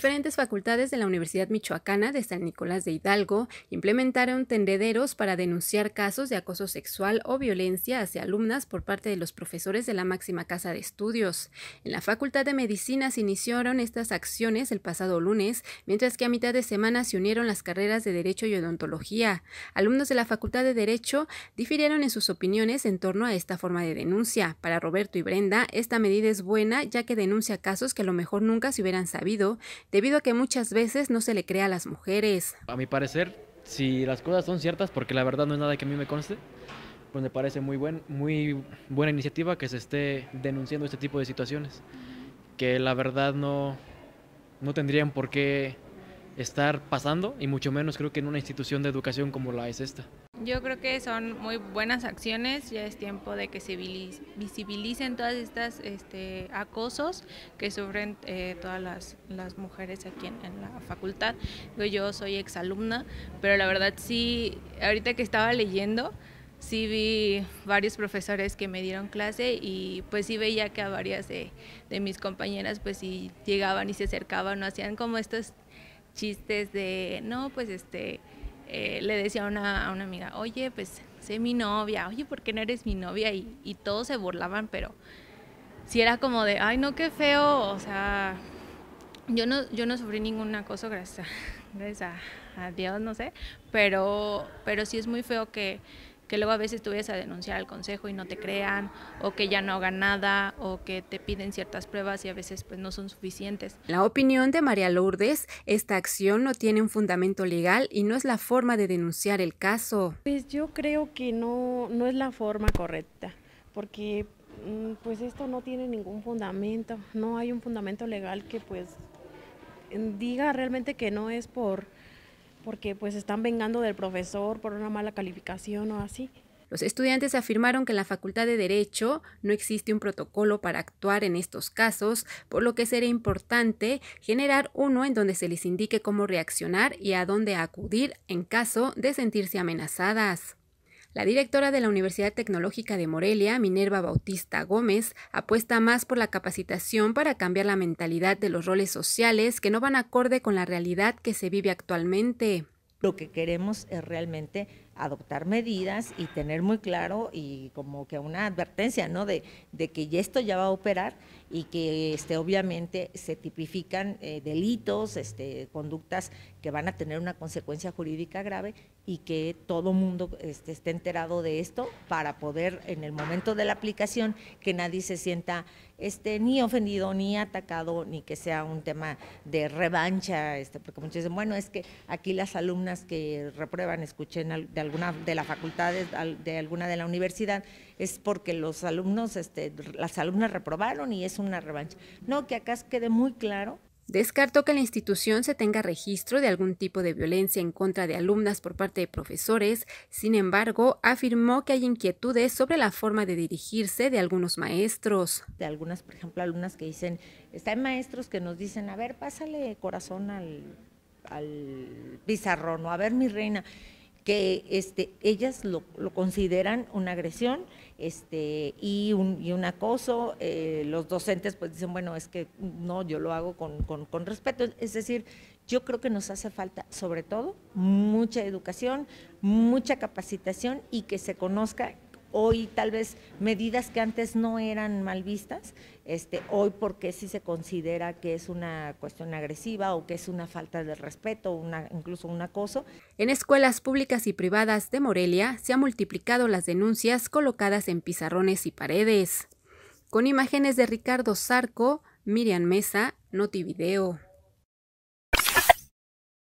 Diferentes facultades de la Universidad Michoacana de San Nicolás de Hidalgo implementaron tendederos para denunciar casos de acoso sexual o violencia hacia alumnas por parte de los profesores de la máxima casa de estudios. En la Facultad de Medicina se iniciaron estas acciones el pasado lunes, mientras que a mitad de semana se unieron las carreras de Derecho y Odontología. Alumnos de la Facultad de Derecho difirieron en sus opiniones en torno a esta forma de denuncia. Para Roberto y Brenda, esta medida es buena ya que denuncia casos que a lo mejor nunca se hubieran sabido debido a que muchas veces no se le crea a las mujeres. A mi parecer, si las cosas son ciertas, porque la verdad no es nada que a mí me conste, pues me parece muy, buen, muy buena iniciativa que se esté denunciando este tipo de situaciones, que la verdad no, no tendrían por qué estar pasando y mucho menos creo que en una institución de educación como la es esta. Yo creo que son muy buenas acciones, ya es tiempo de que se visibilicen todas estas este, acosos que sufren eh, todas las, mujeres aquí en, la facultad. Yo soy exalumna, pero la verdad sí, ahorita que estaba leyendo, sí vi varios profesores que me dieron clase y pues sí veía que a varias de, de mis compañeras pues sí llegaban y se acercaban, no hacían como estos chistes de, no, pues este, eh, le decía a una, amiga, oye, pues sé mi novia, oye, ¿por qué no eres mi novia? Y, todos se burlaban, pero si era como de, ay, no, qué feo, o sea, yo no, yo no sufrí ningún acoso, gracias a, gracias a Dios, no sé, pero, pero sí es muy feo que, que luego a veces tú vayas a denunciar al consejo y no te crean, o que ya no hagan nada, o que te piden ciertas pruebas y a veces pues no son suficientes. La opinión de María Lourdes, esta acción no tiene un fundamento legal y no es la forma de denunciar el caso. Pues yo creo que no, no es la forma correcta, porque mm, pues esto no tiene ningún fundamento, no hay un fundamento legal que pues diga realmente que no es por porque pues están vengando del profesor por una mala calificación o así. Los estudiantes afirmaron que en la Facultad de Derecho no existe un protocolo para actuar en estos casos, por lo que sería importante generar uno en donde se les indique cómo reaccionar y a dónde acudir en caso de sentirse amenazadas. La directora de la Universidad Tecnológica de Morelia, Minerva Bautista Gómez, apuesta más por la capacitación para cambiar la mentalidad de los roles sociales que no van acorde con la realidad que se vive actualmente. Lo que queremos es realmente adoptar medidas y tener muy claro y como que una advertencia, ¿no? De, que esto ya va a operar y que este, obviamente se tipifican eh, delitos, este, conductas que van a tener una consecuencia jurídica grave y que todo mundo este, esté enterado de esto para poder en el momento de la aplicación que nadie se sienta ni ofendido, ni atacado, ni que sea un tema de revancha, este, porque muchos dicen, bueno, es que aquí las alumnas que reprueban, escuchen de de alguna de la facultad, de, alguna de la universidad, es porque los alumnos, este, las alumnas reprobaron y es una revancha. No, que acá quede muy claro Descartó que la institución se tenga registro de algún tipo de violencia en contra de alumnas por parte de profesores, sin embargo, afirmó que hay inquietudes sobre la forma de dirigirse de algunos maestros. De algunas, por ejemplo, alumnas que dicen, están maestros que nos dicen, a ver, pásale corazón al, al pizarrón o a ver mi reina que este, ellas lo, consideran una agresión este, y, un, y un acoso. Eh, los docentes pues dicen, bueno, es que no, yo lo hago con, con, con respeto. Es decir, yo creo que nos hace falta, sobre todo, mucha educación, mucha capacitación y que se conozca hoy tal vez medidas que antes no eran mal vistas, este, hoy porque sí se considera que es una cuestión agresiva o que es una falta de respeto, incluso un acoso. En escuelas públicas y privadas de Morelia se han multiplicado las denuncias colocadas en pizarrones y paredes. Con imágenes de Ricardo Sarco, Miriam Mesa, Notivideo.